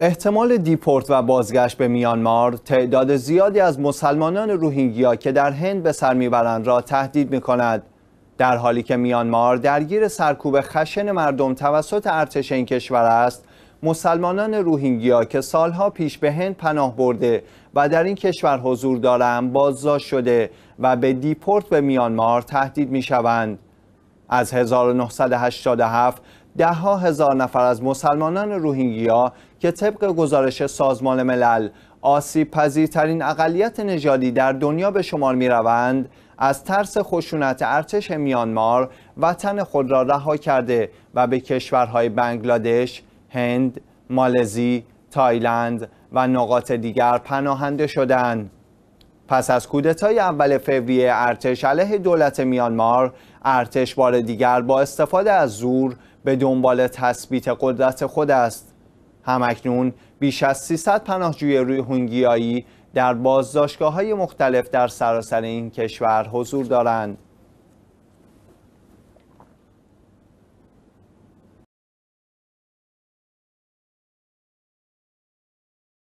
احتمال دیپورت و بازگشت به میانمار تعداد زیادی از مسلمانان روهینگیا که در هند به سر میبرند را تهدید میکند در حالی که میانمار درگیر سرکوب خشن مردم توسط ارتش این کشور است مسلمانان روهینگیا که سالها پیش به هند پناه برده و در این کشور حضور دارند بازداشت شده و به دیپورت به میانمار تهدید میشوند از 1987 ها هزار نفر از مسلمانان روهینگیا که طبق گزارش سازمان ملل آسیب پذیرترین اقلیت نژادی در دنیا به شمار می روند از ترس خشونت ارتش میانمار وطن خود را رها کرده و به کشورهای بنگلادش، هند، مالزی، تایلند و نقاط دیگر پناهنده شدند. پس از کودتای اول فوریه ارتش علیه دولت میانمار، ارتش بار دیگر با استفاده از زور به دنبال تثبیت قدرت خود است همکنون بیش از 300 پناهجوی روی هنگیایی در بازداشگاه های مختلف در سراسر این کشور حضور دارند